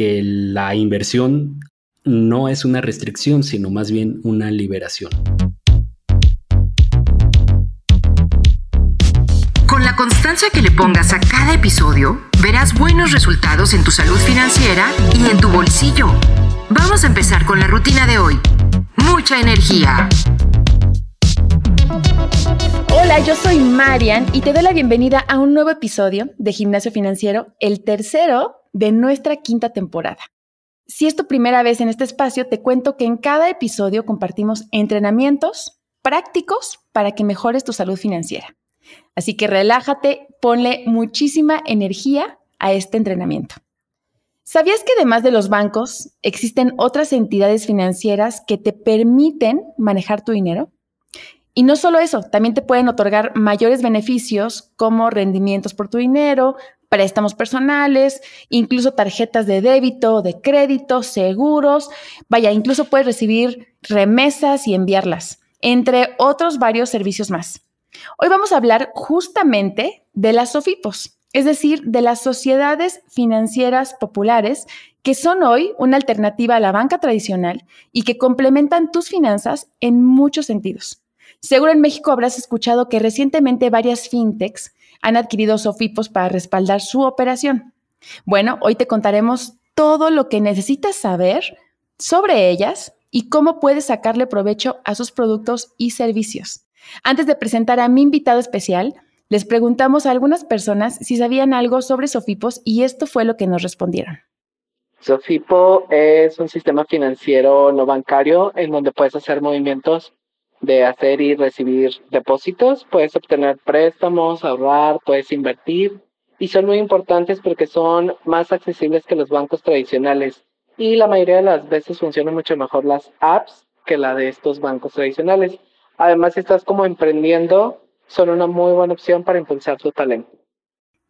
que la inversión no es una restricción, sino más bien una liberación. Con la constancia que le pongas a cada episodio, verás buenos resultados en tu salud financiera y en tu bolsillo. Vamos a empezar con la rutina de hoy. Mucha energía. Hola, yo soy Marian y te doy la bienvenida a un nuevo episodio de Gimnasio Financiero, el tercero de nuestra quinta temporada. Si es tu primera vez en este espacio, te cuento que en cada episodio compartimos entrenamientos prácticos para que mejores tu salud financiera. Así que relájate, ponle muchísima energía a este entrenamiento. ¿Sabías que además de los bancos, existen otras entidades financieras que te permiten manejar tu dinero? Y no solo eso, también te pueden otorgar mayores beneficios como rendimientos por tu dinero, préstamos personales, incluso tarjetas de débito, de crédito, seguros, vaya, incluso puedes recibir remesas y enviarlas, entre otros varios servicios más. Hoy vamos a hablar justamente de las SOFIPOS, es decir, de las sociedades financieras populares que son hoy una alternativa a la banca tradicional y que complementan tus finanzas en muchos sentidos. Seguro en México habrás escuchado que recientemente varias fintechs han adquirido sofipos para respaldar su operación. Bueno, hoy te contaremos todo lo que necesitas saber sobre ellas y cómo puedes sacarle provecho a sus productos y servicios. Antes de presentar a mi invitado especial, les preguntamos a algunas personas si sabían algo sobre Sofipos y esto fue lo que nos respondieron. Sofipo es un sistema financiero no bancario en donde puedes hacer movimientos de hacer y recibir depósitos, puedes obtener préstamos, ahorrar, puedes invertir y son muy importantes porque son más accesibles que los bancos tradicionales y la mayoría de las veces funcionan mucho mejor las apps que la de estos bancos tradicionales. Además, si estás como emprendiendo, son una muy buena opción para impulsar tu talento.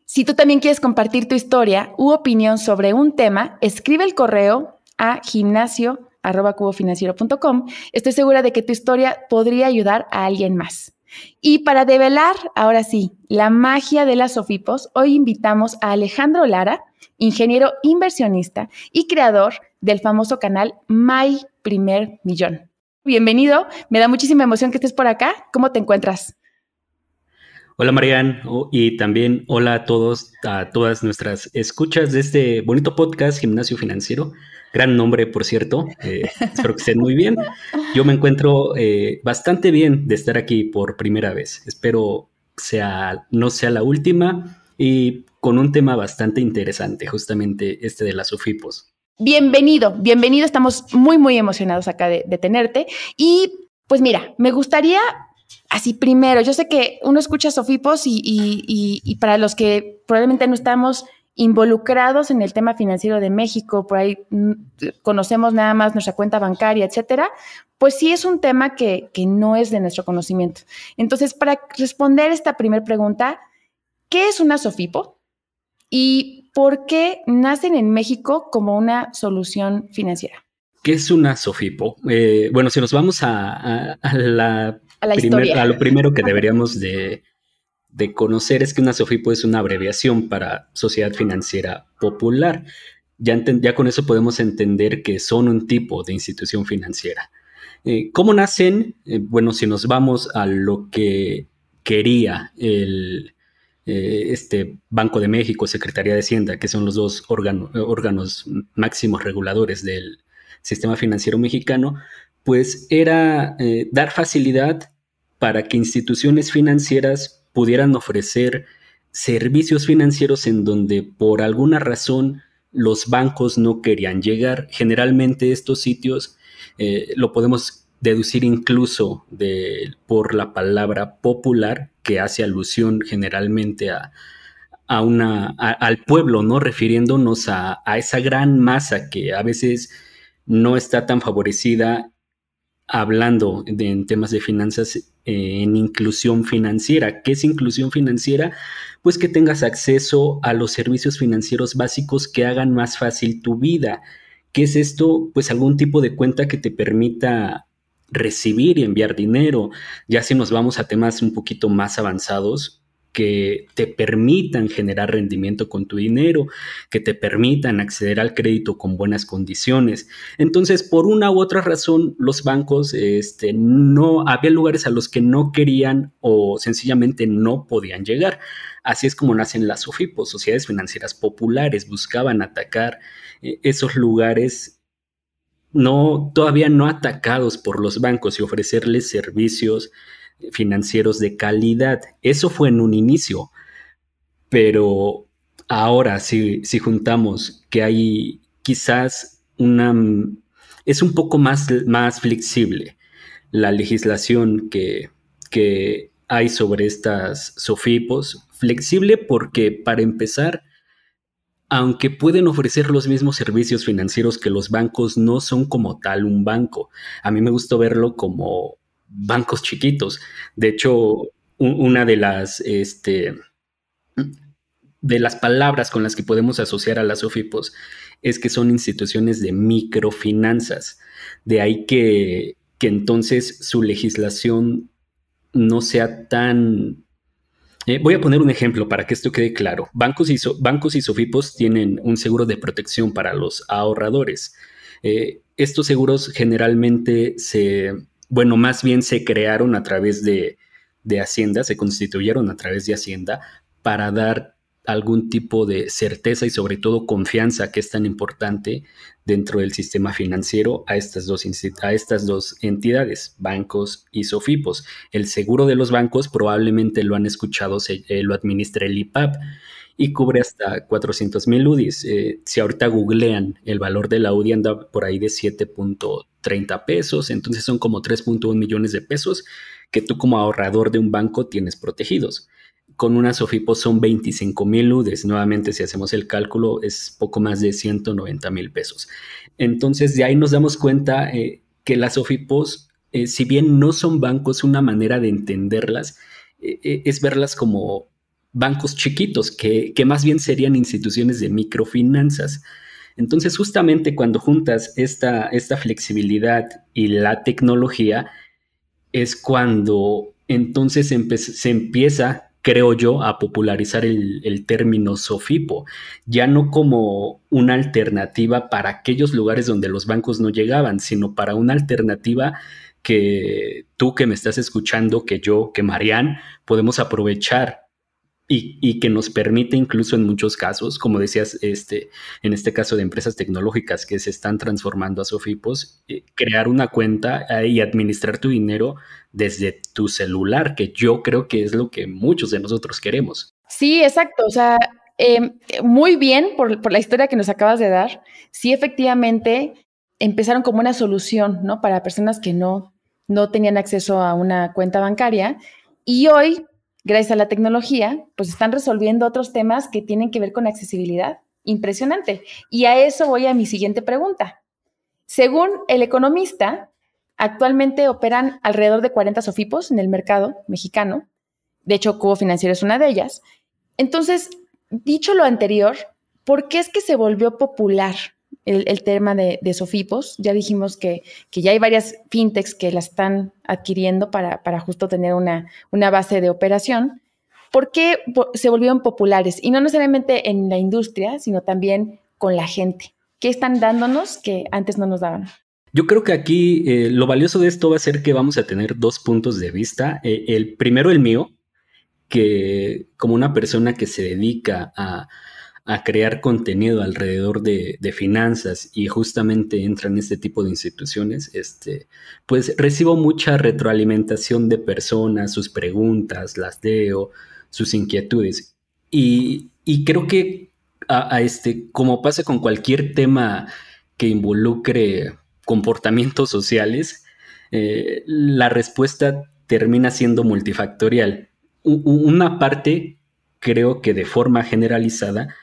Si tú también quieres compartir tu historia u opinión sobre un tema, escribe el correo a gimnasio arroba cubofinanciero.com, estoy segura de que tu historia podría ayudar a alguien más. Y para develar, ahora sí, la magia de las sofipos, hoy invitamos a Alejandro Lara, ingeniero inversionista y creador del famoso canal My Primer Millón. Bienvenido, me da muchísima emoción que estés por acá. ¿Cómo te encuentras? Hola Marian y también hola a todos, a todas nuestras escuchas de este bonito podcast Gimnasio Financiero. Gran nombre, por cierto. Eh, espero que estén muy bien. Yo me encuentro eh, bastante bien de estar aquí por primera vez. Espero sea, no sea la última y con un tema bastante interesante, justamente este de las sofipos. Bienvenido, bienvenido. Estamos muy, muy emocionados acá de, tenerte. Y pues mira, me gustaría así primero, yo sé que uno escucha Sofipos y para los que probablemente no estamos involucrados en el tema financiero de México, por ahí mm, conocemos nada más nuestra cuenta bancaria, etcétera, pues sí es un tema que, no es de nuestro conocimiento. Entonces, para responder esta primera pregunta, ¿qué es una SOFIPO? ¿Y por qué nacen en México como una solución financiera? ¿Qué es una SOFIPO? Eh, bueno, si nos vamos a, a, a lo primero que deberíamos de, de conocer es que una SOFIPO es una abreviación para Sociedad Financiera Popular. Ya, con eso podemos entender que son un tipo de institución financiera. Eh, ¿Cómo nacen? Eh, bueno, si nos vamos a lo que quería el, eh, este Banco de México, Secretaría de Hacienda, que son los dos órganos máximos reguladores del sistema financiero mexicano, pues era dar facilidad para que instituciones financieras pudieran ofrecer servicios financieros en donde por alguna razón los bancos no querían llegar. Generalmente estos sitios eh, lo podemos deducir incluso de, por la palabra popular que hace alusión generalmente a, a una, al pueblo, ¿no? Refiriéndonos a, esa gran masa que a veces no está tan favorecida hablando de, en temas de finanzas en inclusión financiera. ¿Qué es inclusión financiera? Pues que tengas acceso a los servicios financieros básicos que hagan más fácil tu vida. ¿Qué es esto? Pues algún tipo de cuenta que te permita recibir y enviar dinero. Ya si nos vamos a temas un poquito más avanzados, que te permitan generar rendimiento con tu dinero, que te permitan acceder al crédito con buenas condiciones. Entonces, por una u otra razón, los bancos, este, no, había lugares a los que no querían o sencillamente no podían llegar. Así es como nacen las SOFIPO, sociedades financieras populares, buscaban atacar eh, esos lugares no todavía no atacados por los bancos y ofrecerles servicios financieros de calidad. Eso fue en un inicio, pero ahora si, si juntamos que hay quizás una... es un poco más, más flexible la legislación que, que hay sobre estas SOFIPOS. Flexible porque, para empezar, aunque pueden ofrecer los mismos servicios financieros que los bancos, no son como tal un banco. A mí me gustó verlo como bancos chiquitos. De hecho, una de las, este, de las palabras con las que podemos asociar a las OFIPOS es que son instituciones de microfinanzas. De ahí que, que entonces su legislación no sea tan... Eh, voy a poner un ejemplo para que esto quede claro. Bancos y, bancos sofipos tienen un seguro de protección para los ahorradores. Eh, estos seguros generalmente se, bueno, más bien se crearon a través de, Hacienda, se constituyeron a través de Hacienda para dar algún tipo de certeza y sobre todo confianza que es tan importante dentro del sistema financiero a estas dos, a estas dos entidades, bancos y SOFIPOS. El seguro de los bancos probablemente lo han escuchado, se, eh, lo administra el IPAP y cubre hasta 400 mil UDIs. Eh, si ahorita googlean el valor de la UDI anda por ahí de 7.3 30 pesos, entonces son como 3.1 millones de pesos que tú como ahorrador de un banco tienes protegidos. Con una Sofipo son 25 mil ludes, nuevamente si hacemos el cálculo es poco más de 190 mil pesos. Entonces de ahí nos damos cuenta eh, que las Sofipos, eh, si bien no son bancos, una manera de entenderlas eh, es verlas como bancos chiquitos, que, que más bien serían instituciones de microfinanzas. Entonces, justamente cuando juntas esta, esta flexibilidad y la tecnología, es cuando entonces se empieza, creo yo, a popularizar el, el, término Sofipo, ya no como una alternativa para aquellos lugares donde los bancos no llegaban, sino para una alternativa que tú que me estás escuchando, que yo, que Marían, podemos aprovechar y, que nos permite incluso en muchos casos, como decías, este, en este caso de empresas tecnológicas que se están transformando a Sofipos, eh, crear una cuenta eh, y administrar tu dinero desde tu celular, que yo creo que es lo que muchos de nosotros queremos. Sí, exacto. O sea, em, muy bien por, por la historia que nos acabas de dar. Sí, efectivamente, empezaron como una solución, ¿no? Para personas que no, no tenían acceso a una cuenta bancaria. Y hoy, gracias a la tecnología, pues están resolviendo otros temas que tienen que ver con accesibilidad. Impresionante. Y a eso voy a mi siguiente pregunta. Según el economista, actualmente operan alrededor de 40 sofipos en el mercado mexicano. De hecho, Cubo Financiero es una de ellas. Entonces, dicho lo anterior, ¿por qué es que se volvió popular el, tema de, Sofipos. Ya dijimos que, ya hay varias fintechs que la están adquiriendo para, para justo tener una, una base de operación. ¿Por qué se volvieron populares? Y no necesariamente en la industria, sino también con la gente. ¿Qué están dándonos que antes no nos daban? Yo creo que aquí eh, lo valioso de esto va a ser que vamos a tener dos puntos de vista. Eh, el primero, el mío, que como una persona que se dedica a, a crear contenido alrededor de, finanzas y justamente entran este tipo de instituciones, este, pues recibo mucha retroalimentación de personas, sus preguntas, las leo, sus inquietudes. Y, creo que a, este, como pasa con cualquier tema que involucre comportamientos sociales, eh, la respuesta termina siendo multifactorial. una parte creo que de forma generalizada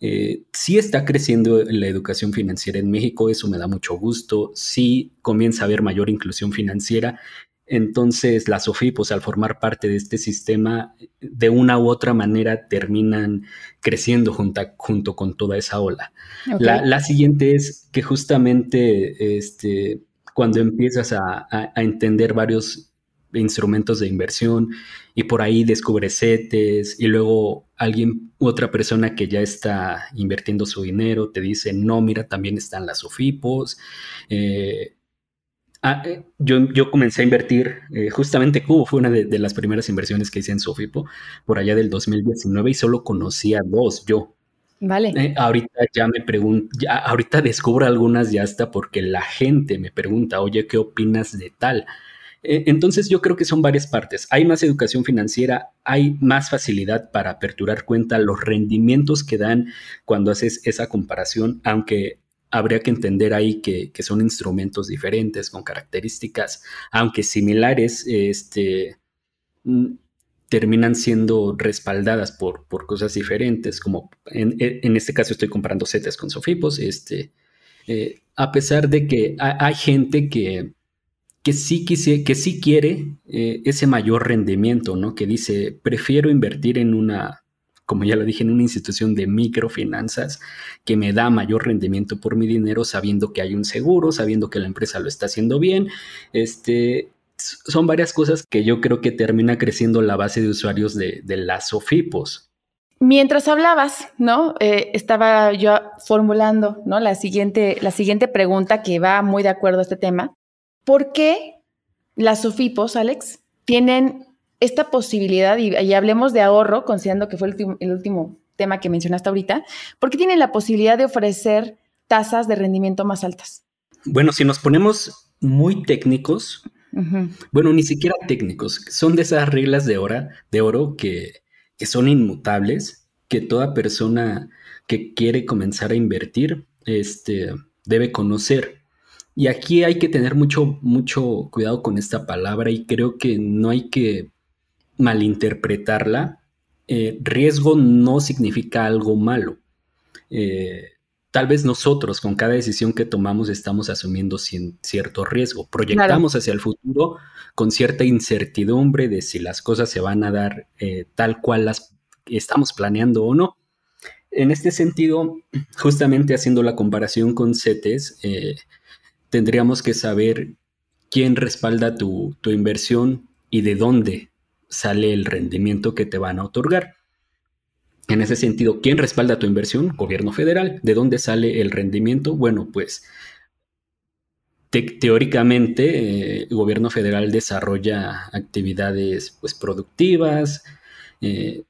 si eh, sí está creciendo la educación financiera en México, eso me da mucho gusto, si comienza a haber mayor inclusión financiera. Entonces, las pues, OFIPOS, al formar parte de este sistema, de una u otra manera terminan creciendo junto, junto con toda esa ola. La, siguiente es que justamente este, cuando empiezas a entender varios instrumentos de inversión y por ahí descubre CETES y luego alguien, otra persona que ya está invirtiendo su dinero te dice, no, mira, también están las OFIPOS. Eh, ah, eh, yo, yo, comencé a invertir, eh, justamente Cubo fue una de, las primeras inversiones que hice en Sofipo por allá del 2019 y solo conocía dos yo. Vale. ahorita ya me pregunto, ahorita descubro algunas ya hasta porque la gente me pregunta, oye, ¿qué opinas de tal? Eh, entonces yo creo que son varias partes. Hay más educación financiera, hay más facilidad para aperturar cuenta, los rendimientos que dan cuando haces esa comparación, aunque habría que entender ahí que, son instrumentos diferentes, con características, aunque similares, este, mm, terminan siendo respaldadas por, cosas diferentes, como en, este caso estoy comparando CETES con SOFIPOS, este, eh, a pesar de que hay gente que que sí, que sí quiere eh, ese mayor rendimiento, ¿no? Que dice, prefiero invertir en una, como ya lo dije, en una institución de microfinanzas que me da mayor rendimiento por mi dinero sabiendo que hay un seguro, sabiendo que la empresa lo está haciendo bien. Este, son varias cosas que yo creo que termina creciendo la base de usuarios de, las SOFIPOS. Mientras hablabas, ¿no? Eh, estaba yo formulando, ¿no? La siguiente, la siguiente pregunta que va muy de acuerdo a este tema. ¿Por qué las SOFIPOS, Alex, tienen esta posibilidad, y, hablemos de ahorro, considerando que fue el, último tema que mencionaste ahorita, ¿por qué tienen la posibilidad de ofrecer tasas de rendimiento más altas? Bueno, si nos ponemos muy técnicos, bueno, ni siquiera técnicos, son de esas reglas de, de oro que, son inmutables, que toda persona que quiere comenzar a invertir este, debe conocer. Y aquí hay que tener mucho, mucho cuidado con esta palabra y creo que no hay que malinterpretarla. Eh, riesgo no significa algo malo. Eh, tal vez nosotros con cada decisión que tomamos estamos asumiendo cierto riesgo. Proyectamos hacia el futuro con cierta incertidumbre de si las cosas se van a dar eh, tal cual las estamos planeando o no. En este sentido, justamente haciendo la comparación con CETES, tendríamos que saber quién respalda tu, inversión y de dónde sale el rendimiento que te van a otorgar. En ese sentido, ¿quién respalda tu inversión? Gobierno federal. ¿De dónde sale el rendimiento? Bueno, pues teóricamente el eh, gobierno federal desarrolla actividades pues, productivas, eh,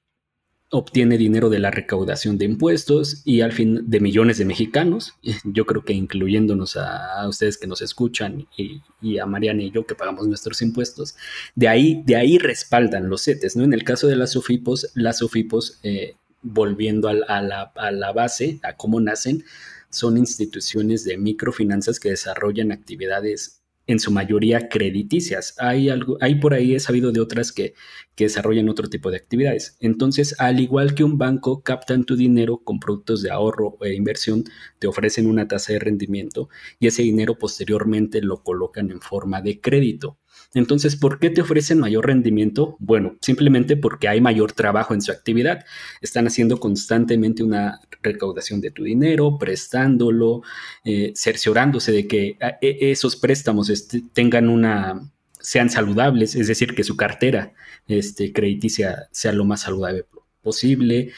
obtiene dinero de la recaudación de impuestos y al fin de millones de mexicanos, yo creo que incluyéndonos a, ustedes que nos escuchan y, a Mariana y yo que pagamos nuestros impuestos, de ahí, de ahí respaldan los CETES, ¿no? En el caso de las UFIPOS, las UFIPOS, eh, volviendo a, la, a la base, a cómo nacen, son instituciones de microfinanzas que desarrollan actividades en su mayoría crediticias. Hay, algo, hay por ahí, he sabido de otras que, que desarrollan otro tipo de actividades. Entonces, al igual que un banco, captan tu dinero con productos de ahorro e inversión, te ofrecen una tasa de rendimiento y ese dinero posteriormente lo colocan en forma de crédito. Entonces, ¿por qué te ofrecen mayor rendimiento? Bueno, simplemente porque hay mayor trabajo en su actividad. Están haciendo constantemente una recaudación de tu dinero, prestándolo, eh, cerciorándose de que ah, e, esos préstamos este, tengan una sean saludables, es decir, que su cartera este, crediticia sea lo más saludable posible.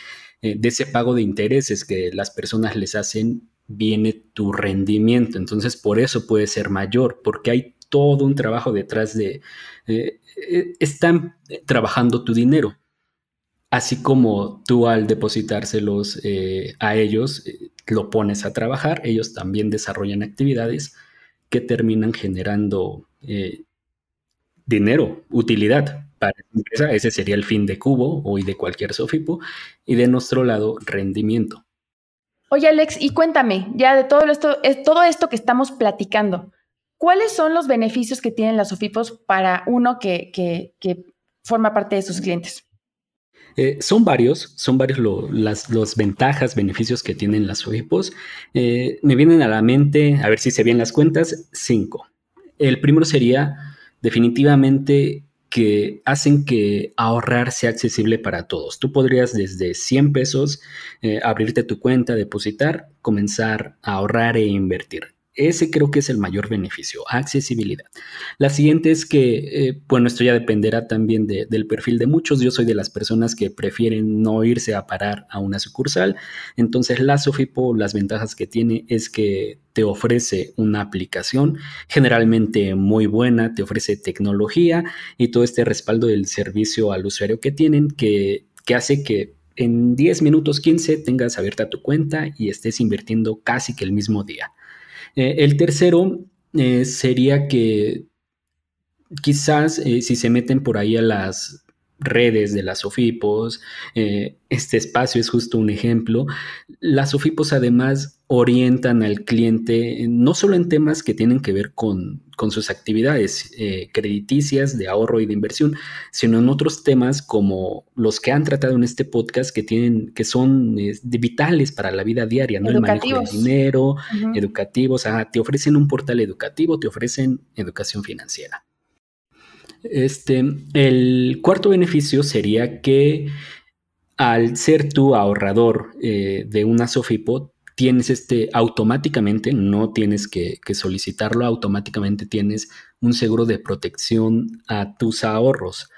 Eh, de ese pago de intereses que las personas les hacen viene tu rendimiento. Entonces, por eso puede ser mayor, porque hay todo un trabajo detrás de... Eh, están trabajando tu dinero, así como tú al depositárselos eh, a ellos, eh, lo pones a trabajar, ellos también desarrollan actividades que terminan generando dinero, utilidad para la empresa. Ese sería el fin de Cubo o de cualquier Sofipo. Y de nuestro lado, rendimiento. Oye, Alex, y cuéntame, ya de todo esto, es todo esto que estamos platicando, ¿Cuáles son los beneficios que tienen las OFIPOS para uno que, forma parte de sus clientes? Eh, son varios, son varios las los ventajas, beneficios que tienen las OFIPOS. Eh, me vienen a la mente, a ver si se ven las cuentas, cinco. El primero sería definitivamente que hacen que ahorrar sea accesible para todos. Tú podrías desde 100 pesos eh, abrirte tu cuenta, depositar, comenzar a ahorrar e invertir. Ese creo que es el mayor beneficio, accesibilidad. La siguiente es que, eh, bueno, esto ya dependerá también del perfil de muchos. Yo soy de las personas que prefieren no irse a parar a una sucursal. Entonces, la Sofipo, las ventajas que tiene es que te ofrece una aplicación generalmente muy buena, te ofrece tecnología y todo este respaldo del servicio al usuario que tienen que, que hace que en 10 minutos 15 tengas abierta tu cuenta y estés invirtiendo casi que el mismo día. Eh, el tercero eh, sería que quizás eh, si se meten por ahí a las redes de las Sofipos, este espacio es justo un ejemplo, las Sofipos además orientan al cliente eh, no solo en temas que tienen que ver con, sus actividades eh, crediticias de ahorro y de inversión, sino en otros temas como los que han tratado en este podcast que tienen que son eh, vitales para la vida diaria, ¿no? El manejo del dinero, educativos, te ofrecen un portal educativo, te ofrecen educación financiera. Este, el cuarto beneficio sería que al ser tu ahorrador de una Sofipo, tienes este automáticamente, no tienes que, solicitarlo, automáticamente tienes un seguro de protección a tus ahorros.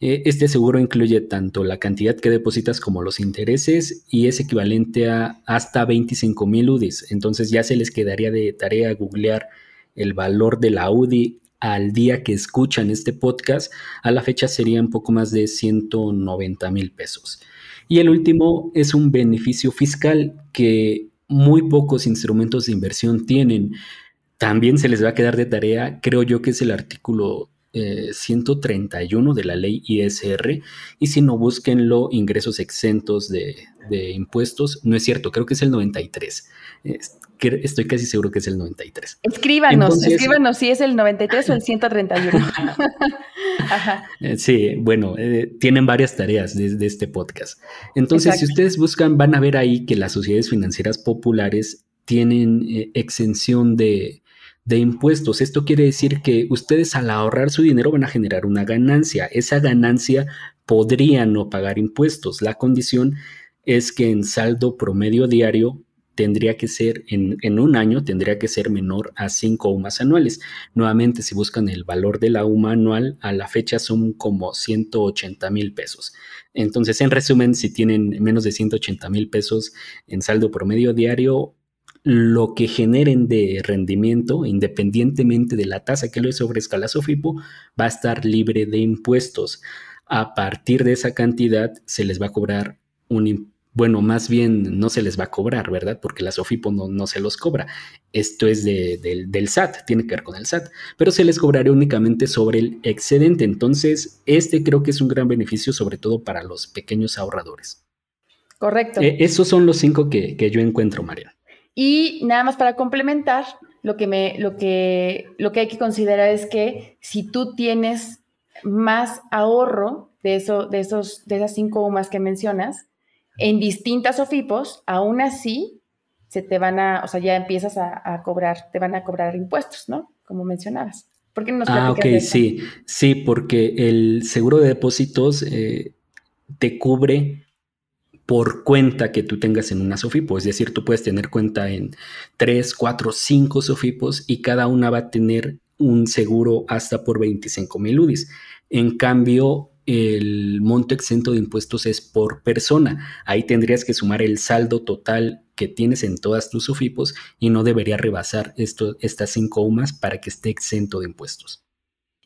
E, este seguro incluye tanto la cantidad que depositas como los intereses y es equivalente a hasta 25 mil UDIs. Entonces ya se les quedaría de tarea googlear el valor de la UDI al día que escuchan este podcast. A la fecha serían poco más de 190 mil pesos. Y el último es un beneficio fiscal que muy pocos instrumentos de inversión tienen. También se les va a quedar de tarea, creo yo que es el artículo 131 eh, de la ley ISR, y si no, búsquenlo, ingresos exentos de, impuestos, no es cierto, creo que es el 93 estoy casi seguro que es el 93. Escríbanos, escríbanos si es el 93 o el 131. Eh, sí, bueno, eh, tienen varias tareas de, este podcast. Entonces, si ustedes buscan, van a ver ahí que las sociedades financieras populares tienen eh, exención de, de impuestos. Esto quiere decir que ustedes al ahorrar su dinero van a generar una ganancia. Esa ganancia podría no pagar impuestos. La condición es que en saldo promedio diario tendría que ser, en, un año, tendría que ser menor a cinco UMAs anuales. Nuevamente, si buscan el valor de la UMA anual, a la fecha son como 180 mil pesos. Entonces, en resumen, si tienen menos de 180 mil pesos en saldo promedio diario, lo que generen de rendimiento, independientemente de la tasa que les ofrezca la SOFIPO, va a estar libre de impuestos. A partir de esa cantidad, se les va a cobrar un impuesto bueno, más bien no se les va a cobrar, ¿verdad? Porque la SOFIPO no, se los cobra. Esto es del SAT, tiene que ver con el SAT, pero se les cobraría únicamente sobre el excedente. Entonces, este creo que es un gran beneficio, sobre todo para los pequeños ahorradores. Correcto. Eh, esos son los cinco que, yo encuentro, María. Y nada más para complementar, lo que, me, lo, que, lo que hay que considerar es que si tú tienes más ahorro de, eso, de, esos, de esas cinco más que mencionas, en distintas OFIPOS, aún así se te van a, o sea, ya empiezas a, cobrar, te van a cobrar impuestos, ¿no? Como mencionabas. ¿Por qué no Ah, ok, sí, sí, porque el seguro de depósitos eh, te cubre por cuenta que tú tengas en una Sofipo. Es decir, tú puedes tener cuenta en tres, cuatro, cinco Sofipos y cada una va a tener un seguro hasta por 25 mil UDIs. En cambio, el monto exento de impuestos es por persona. Ahí tendrías que sumar el saldo total que tienes en todas tus SOFIPOS y no debería rebasar estas cinco UMAS para que esté exento de impuestos.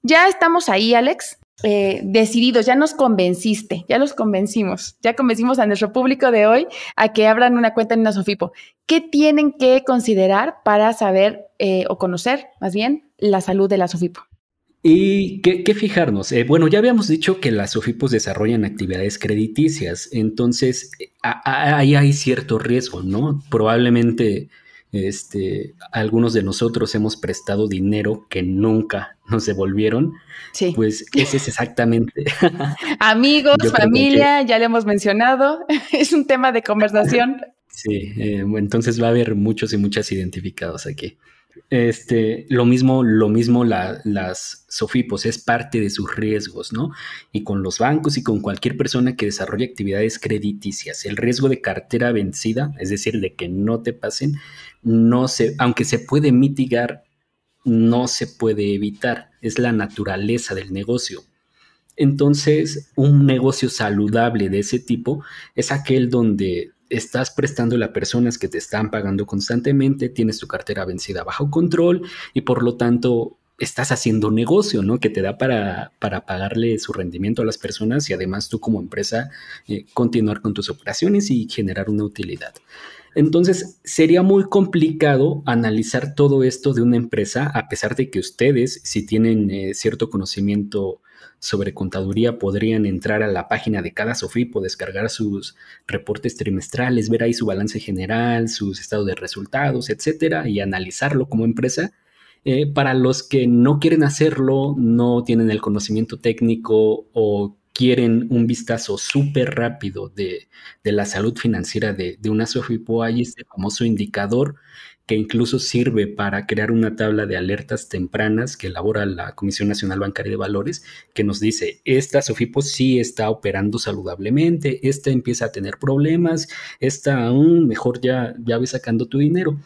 Ya estamos ahí, Alex, eh, decididos, ya nos convenciste, ya los convencimos, ya convencimos a nuestro público de hoy a que abran una cuenta en una SOFIPO. ¿Qué tienen que considerar para saber eh, o conocer, más bien, la salud de la SOFIPO? ¿Y qué, fijarnos? Eh, bueno, ya habíamos dicho que las OFIPOS desarrollan actividades crediticias, entonces ahí hay cierto riesgo, ¿no? Probablemente este, algunos de nosotros hemos prestado dinero que nunca nos devolvieron. Sí. Pues ese es exactamente. Amigos, familia, ya le hemos mencionado, es un tema de conversación. sí, eh, entonces va a haber muchos y muchas identificados aquí. Este, lo mismo, lo mismo las SOFIPOS, es parte de sus riesgos, ¿no? Y con los bancos y con cualquier persona que desarrolle actividades crediticias, el riesgo de cartera vencida, es decir, de que no te pasen, no se, aunque se puede mitigar, no se puede evitar, es la naturaleza del negocio. Entonces, un negocio saludable de ese tipo es aquel donde estás prestando a personas que te están pagando constantemente, tienes tu cartera vencida bajo control y por lo tanto estás haciendo negocio, ¿no? Que te da para, pagarle su rendimiento a las personas y además tú como empresa eh, continuar con tus operaciones y generar una utilidad. Entonces, sería muy complicado analizar todo esto de una empresa, a pesar de que ustedes, si tienen eh, cierto conocimiento sobre contaduría, podrían entrar a la página de cada Sofipo, descargar sus reportes trimestrales, ver ahí su balance general, sus estados de resultados, etcétera, y analizarlo como empresa. Eh, para los que no quieren hacerlo, no tienen el conocimiento técnico o quieren un vistazo súper rápido de, la salud financiera de, una SOFIPO, hay este famoso indicador que incluso sirve para crear una tabla de alertas tempranas que elabora la Comisión Nacional Bancaria de Valores, que nos dice, esta Sofipo sí está operando saludablemente, esta empieza a tener problemas, esta aún mejor ya, ya ve sacando tu dinero.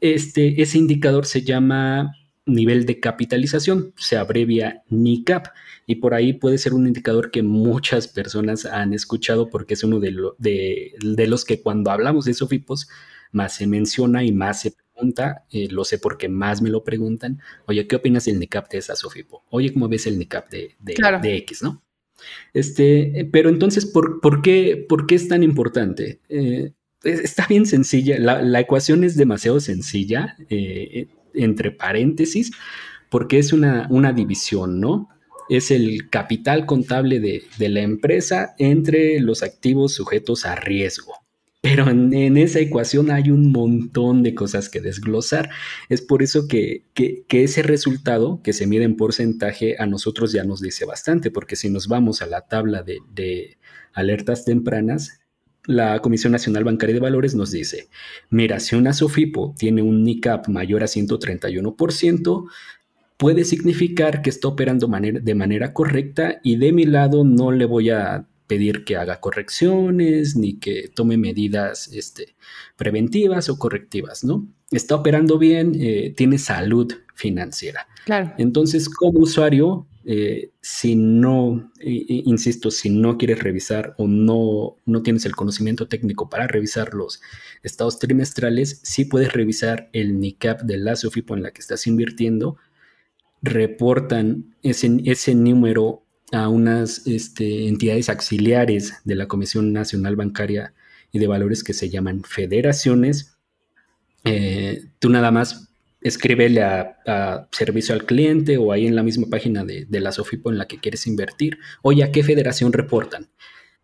Este, ese indicador se llama nivel de capitalización, se abrevia NICAP, y por ahí puede ser un indicador que muchas personas han escuchado porque es uno de, de, los que cuando hablamos de Sofipos más se menciona y más se pregunta, eh, lo sé porque más me lo preguntan, oye, ¿qué opinas del NICAP de esa Sofipo? Oye, ¿cómo ves el NICAP de, de, X, no? Este, pero entonces, ¿por, por, qué, ¿por, qué, es tan importante? Eh, está bien sencilla, la, ecuación es demasiado sencilla, eh, entre paréntesis, porque es una, división, ¿no? Es el capital contable de, la empresa entre los activos sujetos a riesgo. Pero en, esa ecuación hay un montón de cosas que desglosar. Es por eso que, ese resultado, que se mide en porcentaje, a nosotros ya nos dice bastante, porque si nos vamos a la tabla de, de alertas tempranas, la Comisión Nacional Bancaria de Valores nos dice, mira, si una SOFIPO tiene un NICAP mayor a 131%, puede significar que está operando de manera correcta y de mi lado no le voy a pedir que haga correcciones ni que tome medidas este, preventivas o correctivas, ¿no? Está operando bien, eh, tiene salud financiera. Entonces, como usuario, eh, si no, insisto, si no quieres revisar o no, no tienes el conocimiento técnico para revisar los estados trimestrales, sí puedes revisar el NICAP de la SOFIPO en la que estás invirtiendo. Reportan ese, ese número a unas este, entidades auxiliares de la Comisión Nacional Bancaria y de Valores que se llaman federaciones. Eh, tú nada más escríbele a, servicio al cliente o ahí en la misma página de, de, la Sofipo en la que quieres invertir, oye, ¿a qué federación reportan?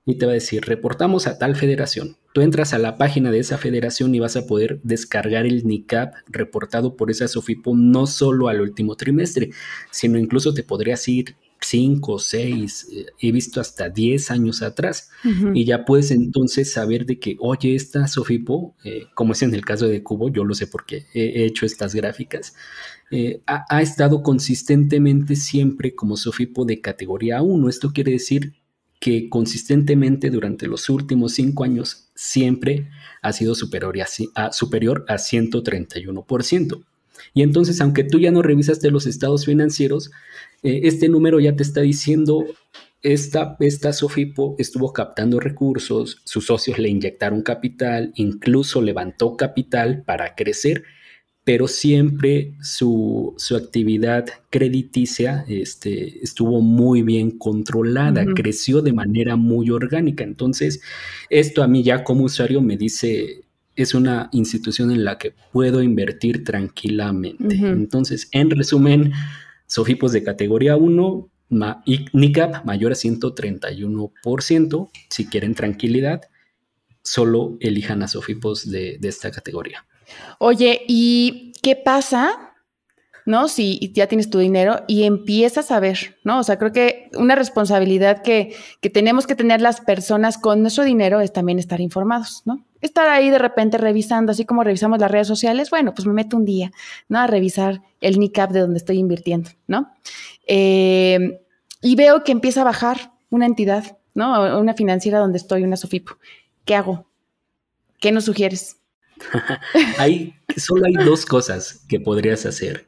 Y te va a decir, reportamos a tal federación. Tú entras a la página de esa federación y vas a poder descargar el NICAP reportado por esa Sofipo no solo al último trimestre, sino incluso te podrías ir 5, 6, eh, he visto hasta 10 años atrás. Y ya puedes entonces saber de que, oye, esta Sofipo, eh, como es en el caso de Cubo, yo lo sé porque he hecho estas gráficas, eh, ha, estado consistentemente siempre como Sofipo de categoría 1. Esto quiere decir que consistentemente durante los últimos 5 años siempre ha sido superior a, superior a 131%. Y entonces, aunque tú ya no revisaste los estados financieros, eh, este número ya te está diciendo, esta, esta Sofipo estuvo captando recursos, sus socios le inyectaron capital, incluso levantó capital para crecer, pero siempre su, actividad crediticia este, estuvo muy bien controlada, creció de manera muy orgánica. Entonces, esto a mí ya como usuario me dice es una institución en la que puedo invertir tranquilamente. Entonces, en resumen, Sofipos pues, de categoría 1, y NICAP mayor a 131%. Si quieren tranquilidad, solo elijan a Sofipos pues, de esta categoría. Oye, ¿y qué pasa ¿no? Si ya tienes tu dinero y empiezas a ver, ¿no? O sea, creo que una responsabilidad que, tenemos que tener las personas con nuestro dinero es también estar informados, ¿no? Estar ahí de repente revisando, así como revisamos las redes sociales, bueno, pues me meto un día, ¿no? A revisar el NICAP de donde estoy invirtiendo, ¿no? Eh, y veo que empieza a bajar una entidad, ¿no? Una financiera donde estoy, una Sofipo. ¿Qué hago? ¿Qué nos sugieres? hay, solo hay dos cosas que podrías hacer.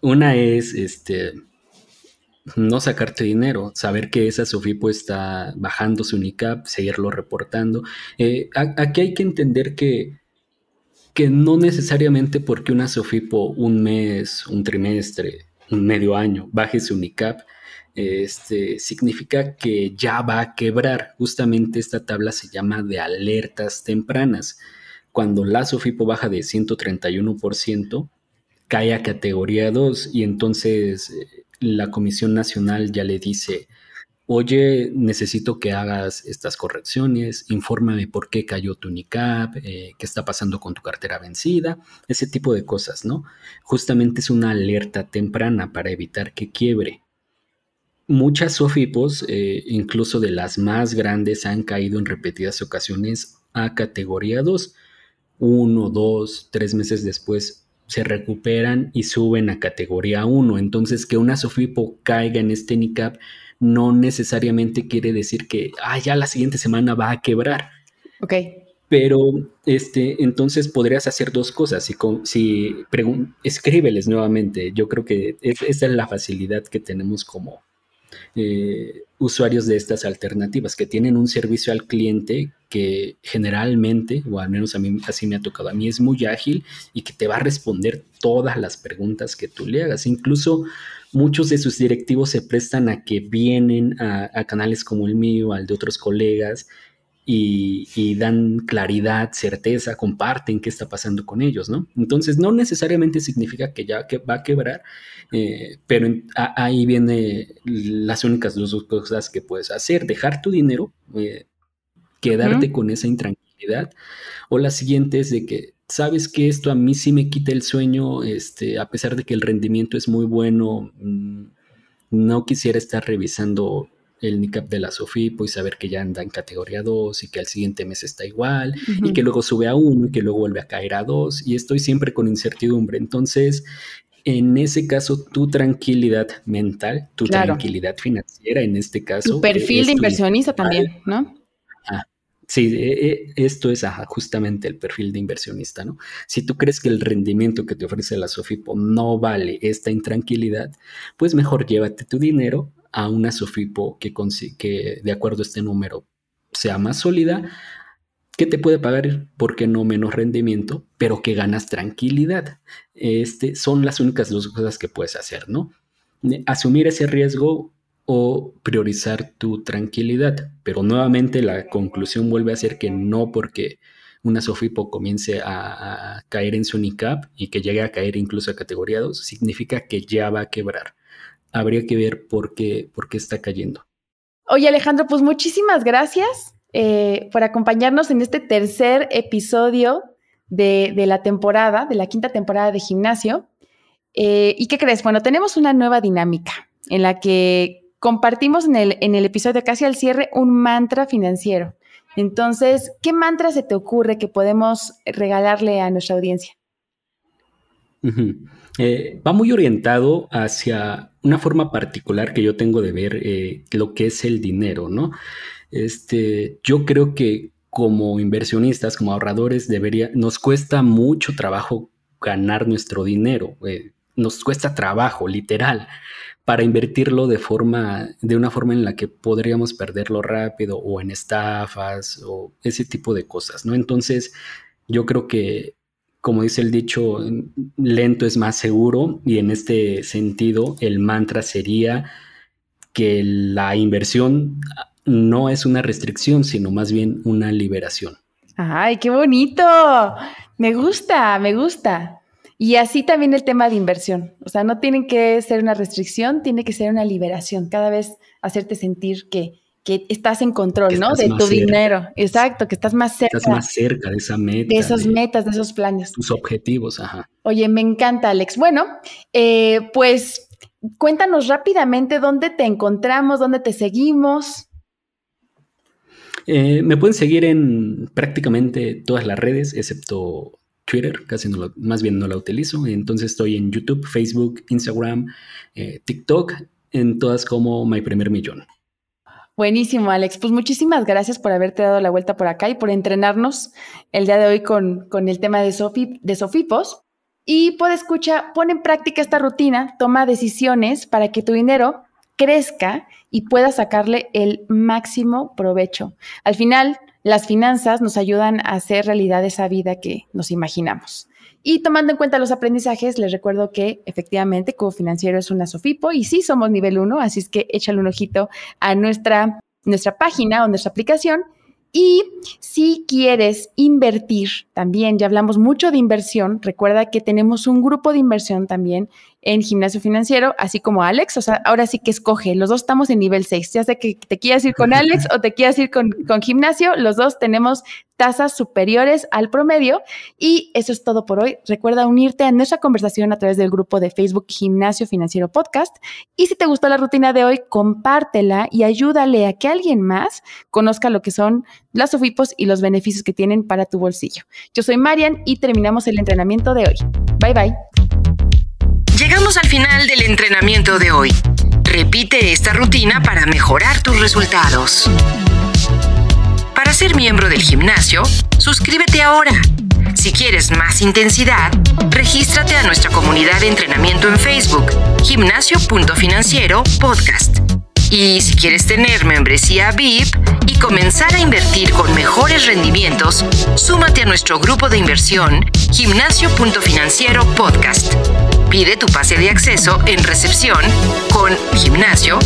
Una es este no sacarte dinero, saber que esa SOFIPO pues, está bajando su UNICAP, seguirlo reportando. Eh, aquí hay que entender que, que no necesariamente porque una SOFIPO un mes, un trimestre, un medio año baje su UNICAP, este, significa que ya va a quebrar. Justamente esta tabla se llama de alertas tempranas. Cuando la SOFIPO baja de 131%, cae a categoría 2 y entonces eh, la Comisión Nacional ya le dice, oye, necesito que hagas estas correcciones, infórmame por qué cayó tu NICAP, eh, qué está pasando con tu cartera vencida, ese tipo de cosas, ¿no? Justamente es una alerta temprana para evitar que quiebre. Muchas SOFIPOS, eh, incluso de las más grandes, han caído en repetidas ocasiones a categoría 2. Uno, dos, tres meses después se recuperan y suben a categoría 1. Entonces, que una Sofipo caiga en este NICAP no necesariamente quiere decir que ah, ya la siguiente semana va a quebrar. Ok. Pero este, entonces podrías hacer dos cosas. Si, si escríbeles nuevamente, yo creo que esa es la facilidad que tenemos como, eh, usuarios de estas alternativas, que tienen un servicio al cliente que generalmente, o al menos a mí así me ha tocado, a mí es muy ágil y que te va a responder todas las preguntas que tú le hagas. Incluso muchos de sus directivos se prestan a que vienen a, a canales como el mío, al de otros colegas, y, dan claridad, certeza, comparten qué está pasando con ellos, ¿no? Entonces, no necesariamente significa que ya que va a quebrar, eh, pero ahí viene las únicas dos cosas que puedes hacer, dejar tu dinero, eh, quedarte con esa intranquilidad, o la siguiente es de que sabes que esto a mí sí me quita el sueño, este, a pesar de que el rendimiento es muy bueno, mm, no quisiera estar revisando el NICAP de la SOFIPO pues, y saber que ya anda en categoría 2 y que al siguiente mes está igual y que luego sube a 1 y que luego vuelve a caer a 2 y estoy siempre con incertidumbre. Entonces, en ese caso, tu tranquilidad mental, tu tranquilidad financiera, en este caso. Tu perfil de inversionista también, ¿no? sí, e, e, esto es justamente el perfil de inversionista, ¿no? Si tú crees que el rendimiento que te ofrece la Sofipo pues, no vale esta intranquilidad, pues mejor llévate tu dinero a una SOFIPO que, que de acuerdo a este número sea más sólida, que te puede pagar, Porque no menos rendimiento? Pero que ganas tranquilidad. Este, son las únicas dos cosas que puedes hacer, ¿no? Asumir ese riesgo o priorizar tu tranquilidad. Pero nuevamente la conclusión vuelve a ser que no porque una Sofipo comience a, caer en su NICAP y que llegue a caer incluso a categoría 2, significa que ya va a quebrar habría que ver por qué, por qué está cayendo. Oye Alejandro, pues muchísimas gracias eh, por acompañarnos en este tercer episodio de, la temporada, de la quinta temporada de gimnasio. Eh, ¿Y qué crees? Bueno, tenemos una nueva dinámica en la que compartimos en el, episodio casi al cierre un mantra financiero. Entonces, ¿qué mantra se te ocurre que podemos regalarle a nuestra audiencia? Eh, va muy orientado hacia una forma particular que yo tengo de ver eh, lo que es el dinero, ¿no? Este, yo creo que como inversionistas, como ahorradores, debería, nos cuesta mucho trabajo ganar nuestro dinero. Eh, nos cuesta trabajo, literal, para invertirlo de forma, de una forma en la que podríamos perderlo rápido o en estafas o ese tipo de cosas, ¿no? Entonces, yo creo que como dice el dicho, lento es más seguro y en este sentido el mantra sería que la inversión no es una restricción, sino más bien una liberación. ¡Ay, qué bonito! Me gusta, me gusta. Y así también el tema de inversión. O sea, no tienen que ser una restricción, tiene que ser una liberación. Cada vez hacerte sentir que que estás en control, ¿no? De tu dinero, exacto, que estás más cerca. Estás más cerca de esa meta. De esas metas, de esos planes. Tus objetivos, ajá. Oye, me encanta, Alex. Bueno, eh, pues cuéntanos rápidamente dónde te encontramos, dónde te seguimos. Eh, me pueden seguir en prácticamente todas las redes, excepto Twitter, casi no más bien no la utilizo. Entonces estoy en YouTube, Facebook, Instagram, eh, TikTok, en todas como My Primer Millón. Buenísimo, Alex. Pues muchísimas gracias por haberte dado la vuelta por acá y por entrenarnos el día de hoy con, el tema de, Sofi, de Sofipos. Y por pues escucha, pon en práctica esta rutina, toma decisiones para que tu dinero crezca y pueda sacarle el máximo provecho. Al final, las finanzas nos ayudan a hacer realidad esa vida que nos imaginamos. Y tomando en cuenta los aprendizajes, les recuerdo que efectivamente Cubo Financiero es una Sofipo y sí somos nivel 1, así es que échale un ojito a nuestra, nuestra página o nuestra aplicación. Y si quieres invertir también, ya hablamos mucho de inversión, recuerda que tenemos un grupo de inversión también en gimnasio financiero, así como Alex. O sea, ahora sí que escoge, los dos estamos en nivel 6. Ya sé que te quieras ir con Alex o te quieras ir con, gimnasio, los dos tenemos tasas superiores al promedio. Y eso es todo por hoy. Recuerda unirte a nuestra conversación a través del grupo de Facebook Gimnasio Financiero Podcast. Y si te gustó la rutina de hoy, compártela y ayúdale a que alguien más conozca lo que son las ofipos y los beneficios que tienen para tu bolsillo. Yo soy Marian y terminamos el entrenamiento de hoy. Bye bye. Llegamos al final del entrenamiento de hoy. Repite esta rutina para mejorar tus resultados. Para ser miembro del gimnasio, suscríbete ahora. Si quieres más intensidad, regístrate a nuestra comunidad de entrenamiento en Facebook, gimnasio.financiero podcast. Y si quieres tener membresía VIP y comenzar a invertir con mejores rendimientos, súmate a nuestro grupo de inversión, gimnasio.financiero podcast. Pide tu pase de acceso en recepción con gimnasio